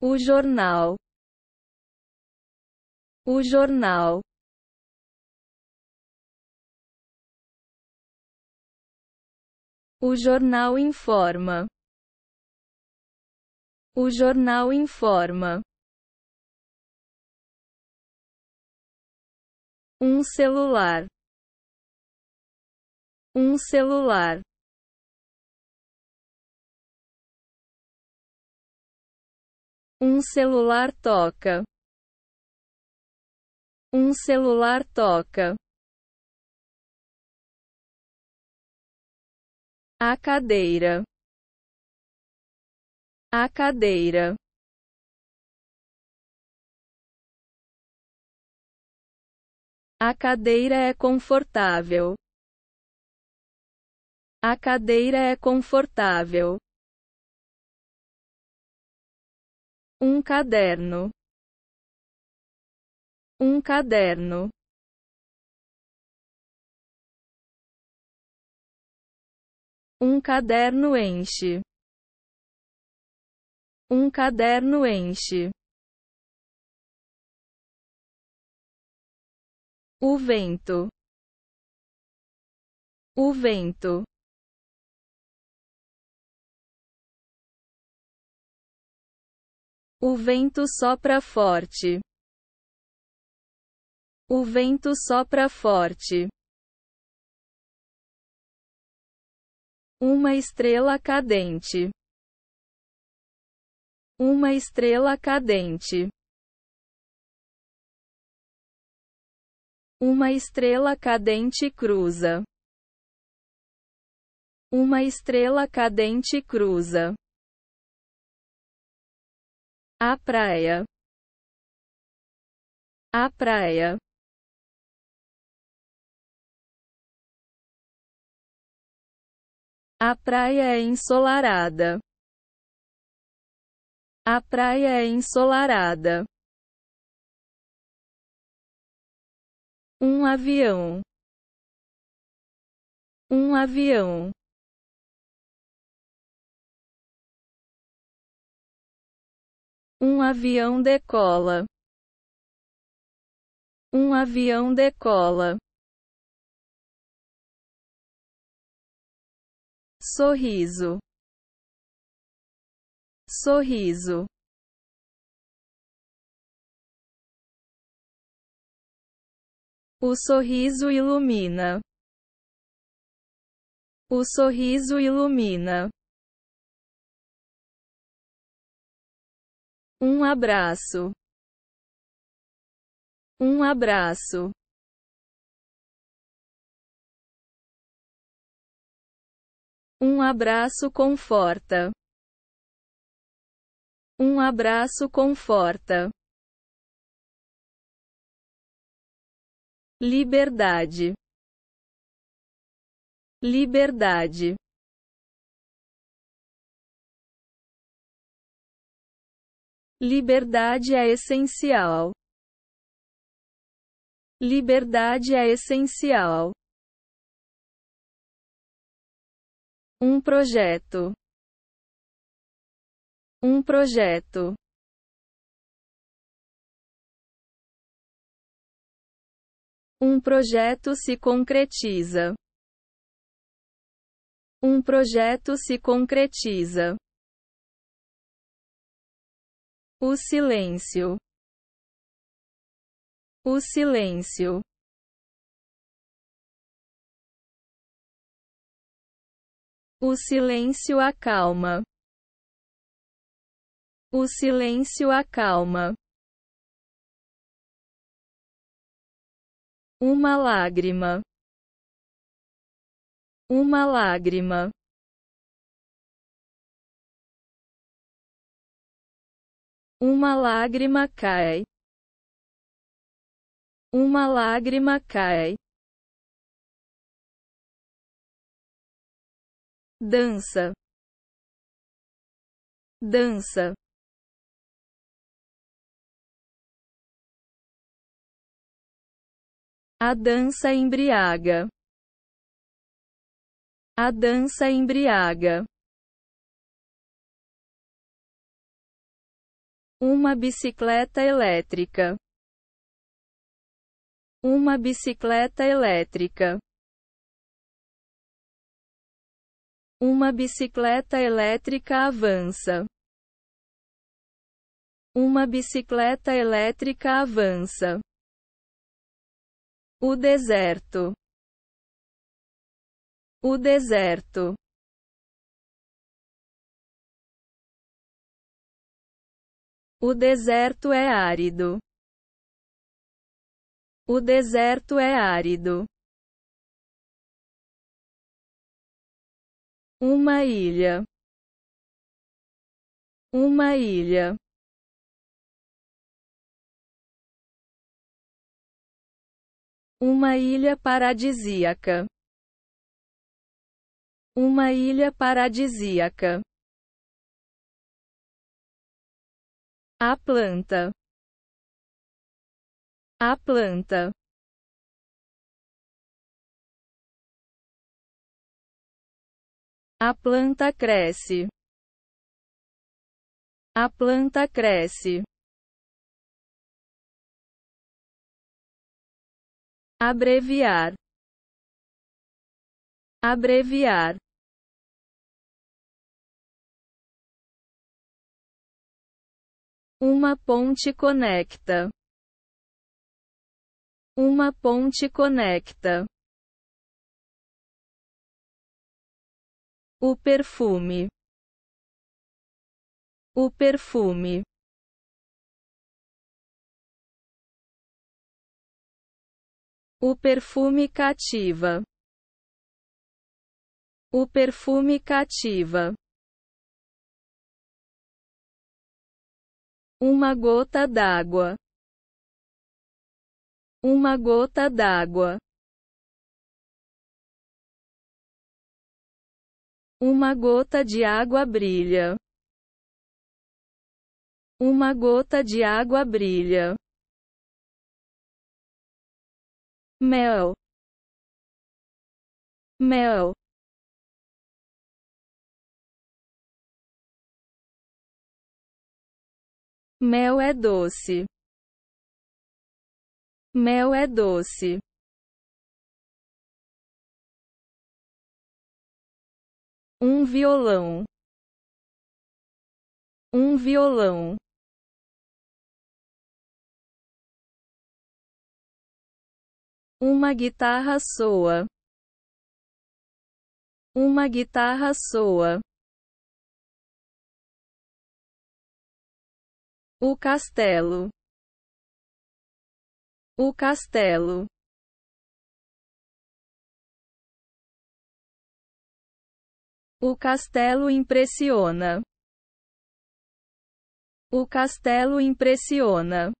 O jornal. O jornal. O jornal informa. O jornal informa. Um celular. Um celular. Um celular toca. Um celular toca. A cadeira. A cadeira. A cadeira é confortável. A cadeira é confortável. Um caderno. Um caderno. Um caderno enche. Um caderno enche. O vento. O vento. O vento sopra forte. O vento sopra forte. Uma estrela cadente. Uma estrela cadente. Uma estrela cadente cruza. Uma estrela cadente cruza. A praia. A praia. A praia é ensolarada. A praia é ensolarada. Um avião. Um avião. Um avião decola. Um avião decola. Sorriso. Sorriso. O sorriso ilumina. O sorriso ilumina. Um abraço. Um abraço. Um abraço conforta. Um abraço conforta. Liberdade. Liberdade. Liberdade é essencial. Liberdade é essencial. Um projeto. Um projeto. Um projeto se concretiza. Um projeto se concretiza. O silêncio. O silêncio. O silêncio acalma. O silêncio acalma. Uma lágrima. Uma lágrima. Uma lágrima cai. Uma lágrima cai. Dança. Dança. A dança embriaga. A dança embriaga. Uma bicicleta elétrica. Uma bicicleta elétrica. Uma bicicleta elétrica avança. Uma bicicleta elétrica avança. O deserto. O deserto. O deserto é árido. O deserto é árido. Uma ilha. Uma ilha. Uma ilha paradisíaca. Uma ilha paradisíaca. A planta. A planta. A planta cresce. A planta cresce. Abreviar. Abreviar. Uma ponte conecta. Uma ponte conecta. O perfume. O perfume. O perfume cativa. O perfume cativa. Uma gota d'água. Uma gota d'água. Uma gota de água brilha. Uma gota de água brilha. Mel. Mel. Mel é doce. Mel é doce. Um violão. Um violão. Uma guitarra soa. Uma guitarra soa. O castelo. O castelo. O castelo impressiona. O castelo impressiona.